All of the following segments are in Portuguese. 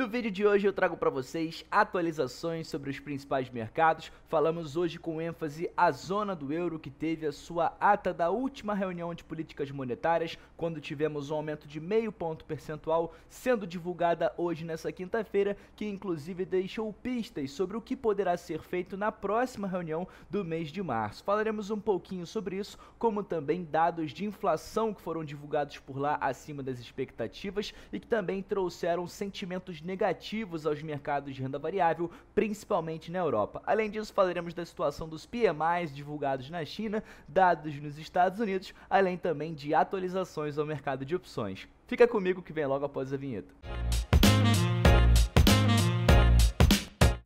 No vídeo de hoje eu trago para vocês atualizações sobre os principais mercados. Falamos hoje com ênfase à zona do euro que teve a sua ata da última reunião de políticas monetárias, quando tivemos um aumento de meio ponto percentual, sendo divulgada hoje nessa quinta-feira, que inclusive deixou pistas sobre o que poderá ser feito na próxima reunião do mês de março. Falaremos um pouquinho sobre isso, como também dados de inflação que foram divulgados por lá acima das expectativas e que também trouxeram sentimentos negativos aos mercados de renda variável, principalmente na Europa. Além disso, falaremos da situação dos PMIs divulgados na China, dados nos Estados Unidos, além também de atualizações ao mercado de opções. Fica comigo que vem logo após a vinheta.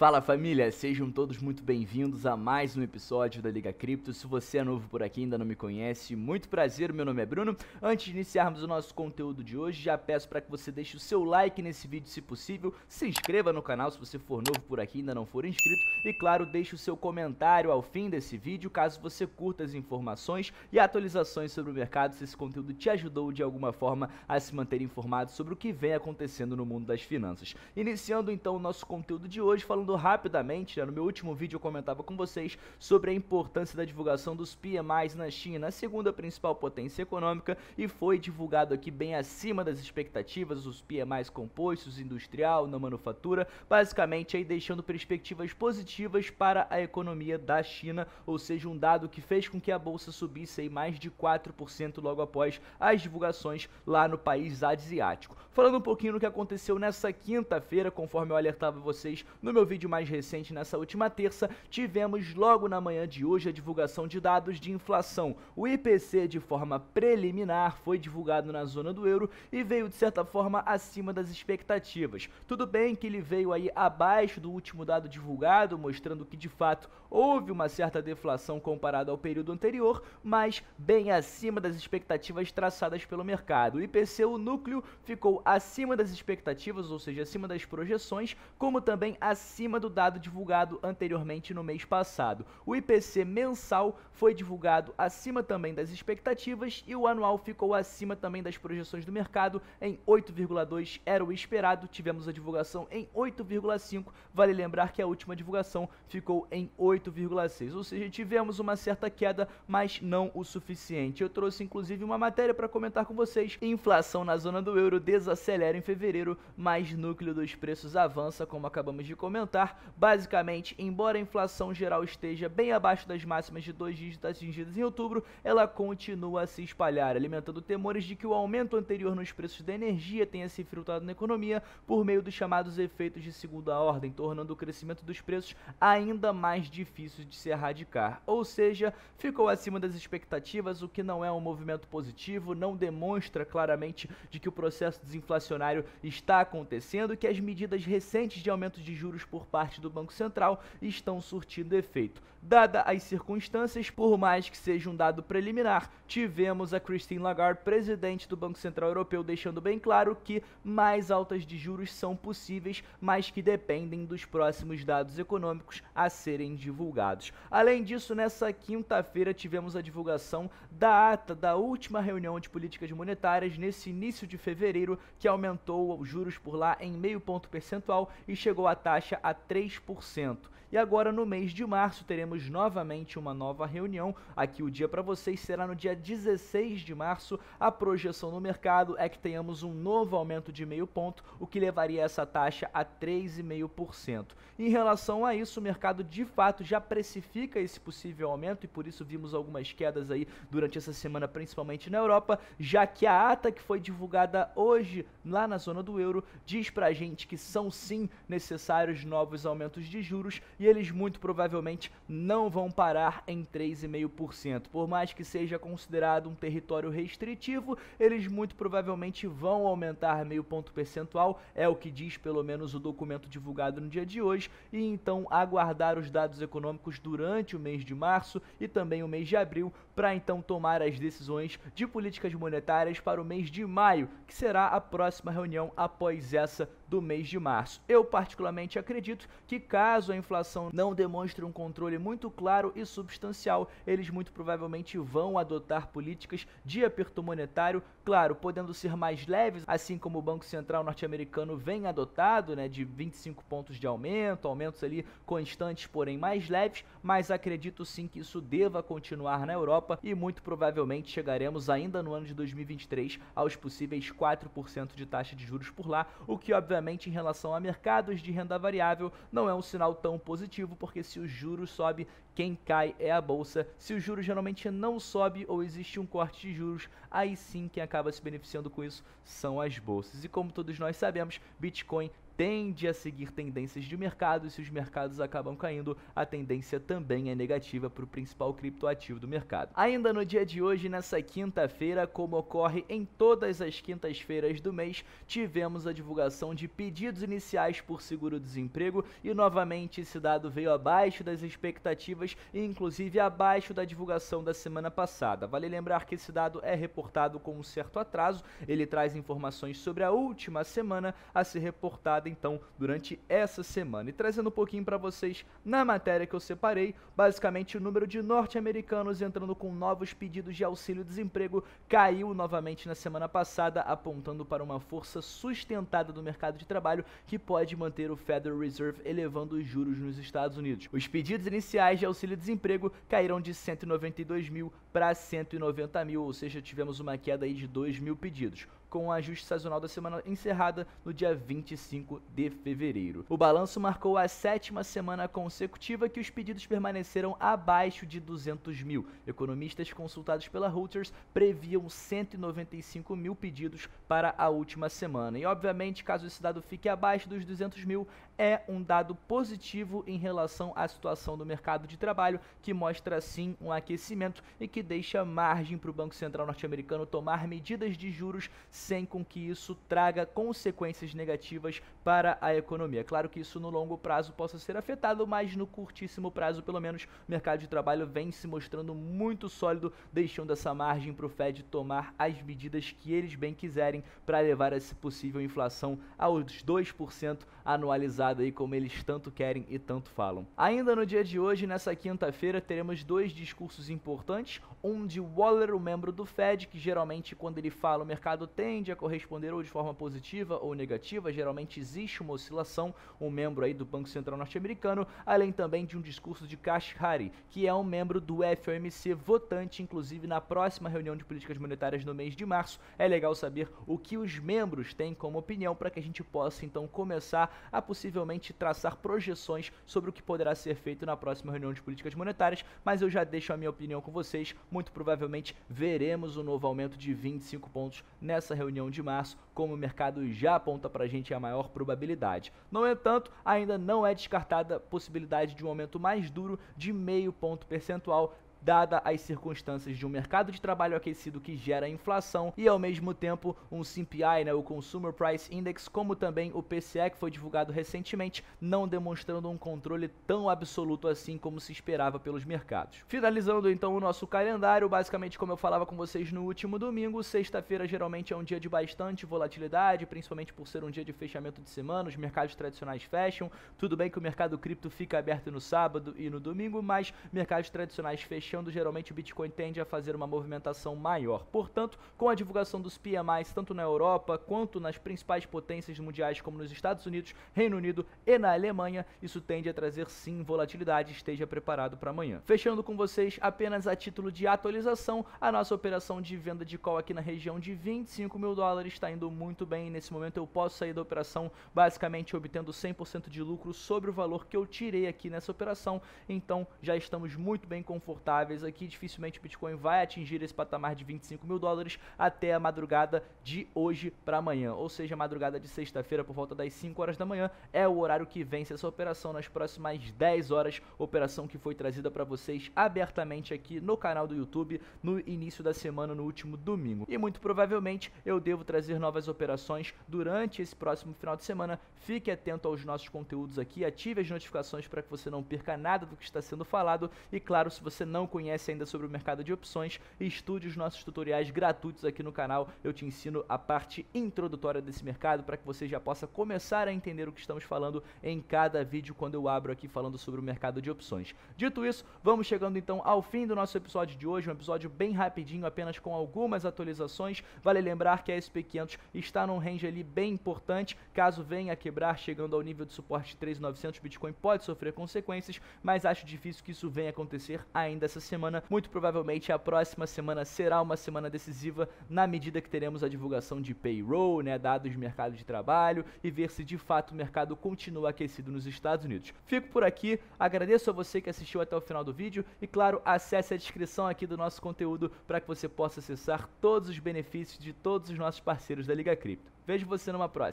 Fala família, sejam todos muito bem-vindos a mais um episódio da Liga Cripto. Se você é novo por aqui e ainda não me conhece, muito prazer, meu nome é Bruno. Antes de iniciarmos o nosso conteúdo de hoje, já peço para que você deixe o seu like nesse vídeo se possível, se inscreva no canal se você for novo por aqui e ainda não for inscrito e claro, deixe o seu comentário ao fim desse vídeo caso você curta as informações e atualizações sobre o mercado, se esse conteúdo te ajudou de alguma forma a se manter informado sobre o que vem acontecendo no mundo das finanças. Iniciando então o nosso conteúdo de hoje falando Falando rapidamente, né, no meu último vídeo eu comentava com vocês sobre a importância da divulgação dos PMIs na China, a segunda principal potência econômica, e foi divulgado aqui bem acima das expectativas, os PMIs compostos, industrial, na manufatura, basicamente aí deixando perspectivas positivas para a economia da China, ou seja, um dado que fez com que a bolsa subisse aí mais de 4% logo após as divulgações lá no país asiático. Falando um pouquinho do que aconteceu nessa quinta-feira, conforme eu alertava vocês no meu vídeo vídeo mais recente nessa última terça, tivemos logo na manhã de hoje a divulgação de dados de inflação. O IPC, de forma preliminar, foi divulgado na zona do euro e veio, de certa forma, acima das expectativas. Tudo bem que ele veio aí abaixo do último dado divulgado, mostrando que, de fato, houve uma certa deflação comparada ao período anterior, mas bem acima das expectativas traçadas pelo mercado. O IPC, o núcleo, ficou acima das expectativas, ou seja, acima das projeções, como também acima acima do dado divulgado anteriormente no mês passado. O IPC mensal foi divulgado acima também das expectativas e o anual ficou acima também das projeções do mercado, em 8,2 era o esperado, tivemos a divulgação em 8,5, vale lembrar que a última divulgação ficou em 8,6, ou seja, tivemos uma certa queda, mas não o suficiente. Eu trouxe inclusive uma matéria para comentar com vocês: inflação na zona do euro desacelera em fevereiro, mas núcleo dos preços avança, como acabamos de comentar pensar, basicamente, embora a inflação geral esteja bem abaixo das máximas de dois dígitos atingidas em outubro, ela continua a se espalhar, alimentando temores de que o aumento anterior nos preços da energia tenha se infiltrado na economia por meio dos chamados efeitos de segunda ordem, tornando o crescimento dos preços ainda mais difícil de se erradicar. Ou seja, ficou acima das expectativas, o que não é um movimento positivo, não demonstra claramente de que o processo desinflacionário está acontecendo, que as medidas recentes de aumento de juros por por parte do Banco Central estão surtindo efeito. Dada as circunstâncias, por mais que seja um dado preliminar, tivemos a Christine Lagarde, presidente do Banco Central Europeu, deixando bem claro que mais altas de juros são possíveis, mas que dependem dos próximos dados econômicos a serem divulgados. Além disso, nessa quinta-feira tivemos a divulgação da ata da última reunião de políticas monetárias nesse início de fevereiro, que aumentou os juros por lá em meio ponto percentual e chegou a taxa a a 3%. E agora no mês de março teremos novamente uma nova reunião. Aqui o dia para vocês será no dia 16 de março. A projeção no mercado é que tenhamos um novo aumento de meio ponto, o que levaria essa taxa a 3,5%. Em relação a isso, o mercado de fato já precifica esse possível aumento e por isso vimos algumas quedas aí durante essa semana, principalmente na Europa, já que a ata que foi divulgada hoje lá na zona do euro diz pra gente que são sim necessários novos aumentos de juros e eles muito provavelmente não vão parar em 3,5%. Por mais que seja considerado um território restritivo, eles muito provavelmente vão aumentar meio ponto percentual, é o que diz pelo menos o documento divulgado no dia de hoje, e então aguardar os dados econômicos durante o mês de março e também o mês de abril para então tomar as decisões de políticas monetárias para o mês de maio, que será a próxima reunião após essa do mês de março. Eu particularmente acredito que caso a inflação não demonstre um controle muito claro e substancial, eles muito provavelmente vão adotar políticas de aperto monetário, claro, podendo ser mais leves, assim como o Banco Central norte-americano vem adotado, né, de 25 pontos de aumento, aumentos ali constantes, porém mais leves, mas acredito sim que isso deva continuar na Europa e muito provavelmente chegaremos ainda no ano de 2023 aos possíveis 4% de taxa de juros por lá, o que obviamente obviamente em relação a mercados de renda variável, não é um sinal tão positivo, porque se o juro sobe, quem cai é a bolsa. Se o juro geralmente não sobe ou existe um corte de juros, aí sim quem acaba se beneficiando com isso são as bolsas. E como todos nós sabemos, Bitcoin tende a seguir tendências de mercado e se os mercados acabam caindo, a tendência também é negativa para o principal criptoativo do mercado. Ainda no dia de hoje, nessa quinta-feira, como ocorre em todas as quintas-feiras do mês, tivemos a divulgação de pedidos iniciais por seguro-desemprego e novamente esse dado veio abaixo das expectativas e inclusive abaixo da divulgação da semana passada. Vale lembrar que esse dado é reportado com um certo atraso, ele traz informações sobre a última semana a ser reportada então durante essa semana. E trazendo um pouquinho para vocês na matéria que eu separei, basicamente o número de norte-americanos entrando com novos pedidos de auxílio-desemprego caiu novamente na semana passada, apontando para uma força sustentada do mercado de trabalho que pode manter o Federal Reserve elevando os juros nos Estados Unidos. Os pedidos iniciais de auxílio-desemprego caíram de 192 mil para 190 mil, ou seja, tivemos uma queda aí de 2 mil pedidos com o ajuste sazonal da semana encerrada no dia 25 de fevereiro. O balanço marcou a sétima semana consecutiva que os pedidos permaneceram abaixo de 200 mil. Economistas consultados pela Reuters previam 195 mil pedidos para a última semana. E, obviamente, caso esse dado fique abaixo dos 200 mil, é um dado positivo em relação à situação do mercado de trabalho, que mostra sim um aquecimento e que deixa margem para o Banco Central norte-americano tomar medidas de juros sem com que isso traga consequências negativas para a economia. Claro que isso no longo prazo possa ser afetado, mas no curtíssimo prazo, pelo menos, o mercado de trabalho vem se mostrando muito sólido, deixando essa margem para o Fed tomar as medidas que eles bem quiserem para levar essa possível inflação aos 2% anualizado aí como eles tanto querem e tanto falam. Ainda no dia de hoje, nessa quinta-feira, teremos dois discursos importantes, um de Waller, o membro do Fed, que geralmente quando ele fala o mercado tende a corresponder ou de forma positiva ou negativa, geralmente existe uma oscilação, um membro aí do Banco Central Norte-Americano, além também de um discurso de Hari, que é um membro do FOMC votante, inclusive na próxima reunião de políticas monetárias no mês de março. É legal saber o que os membros têm como opinião para que a gente possa então começar a possível provavelmente traçar projeções sobre o que poderá ser feito na próxima reunião de políticas monetárias, mas eu já deixo a minha opinião com vocês. Muito provavelmente veremos um novo aumento de 25 pontos nessa reunião de março, como o mercado já aponta para a gente é a maior probabilidade. No entanto, ainda não é descartada a possibilidade de um aumento mais duro de meio ponto percentual, dada as circunstâncias de um mercado de trabalho aquecido que gera inflação e ao mesmo tempo um CPI, né, o Consumer Price Index, como também o PCE que foi divulgado recentemente, não demonstrando um controle tão absoluto assim como se esperava pelos mercados. Finalizando então o nosso calendário, basicamente como eu falava com vocês no último domingo, sexta-feira geralmente é um dia de bastante volatilidade, principalmente por ser um dia de fechamento de semana, os mercados tradicionais fecham. Tudo bem que o mercado cripto fica aberto no sábado e no domingo, mas mercados tradicionais fecham fechando, geralmente o Bitcoin tende a fazer uma movimentação maior. Portanto, com a divulgação dos PMIs tanto na Europa quanto nas principais potências mundiais como nos Estados Unidos, Reino Unido e na Alemanha, isso tende a trazer sim volatilidade, esteja preparado para amanhã. Fechando com vocês apenas a título de atualização, a nossa operação de venda de call aqui na região de 25 mil dólares está indo muito bem. Nesse momento eu posso sair da operação basicamente obtendo 100% de lucro sobre o valor que eu tirei aqui nessa operação. Então já estamos muito bem confortáveis instáveis aqui, dificilmente o Bitcoin vai atingir esse patamar de 25 mil dólares até a madrugada de hoje para amanhã, ou seja, madrugada de sexta-feira por volta das 5 horas da manhã é o horário que vence essa operação nas próximas 10 horas, operação que foi trazida para vocês abertamente aqui no canal do YouTube no início da semana no último domingo. E muito provavelmente eu devo trazer novas operações durante esse próximo final de semana. Fique atento aos nossos conteúdos aqui, ative as notificações para que você não perca nada do que está sendo falado e claro, se você não conhece ainda sobre o mercado de opções, estude os nossos tutoriais gratuitos aqui no canal. Eu te ensino a parte introdutória desse mercado para que você já possa começar a entender o que estamos falando em cada vídeo quando eu abro aqui falando sobre o mercado de opções. Dito isso, vamos chegando então ao fim do nosso episódio de hoje, um episódio bem rapidinho, apenas com algumas atualizações. Vale lembrar que a SP500 está num range ali bem importante, caso venha a quebrar chegando ao nível de suporte 3.900, Bitcoin pode sofrer consequências, mas acho difícil que isso venha acontecer ainda essa essa semana. Muito provavelmente a próxima semana será uma semana decisiva na medida que teremos a divulgação de payroll, né, dados de mercado de trabalho e ver se de fato o mercado continua aquecido nos Estados Unidos. Fico por aqui, agradeço a você que assistiu até o final do vídeo e claro, acesse a descrição aqui do nosso conteúdo para que você possa acessar todos os benefícios de todos os nossos parceiros da Liga Cripto. Vejo você numa próxima.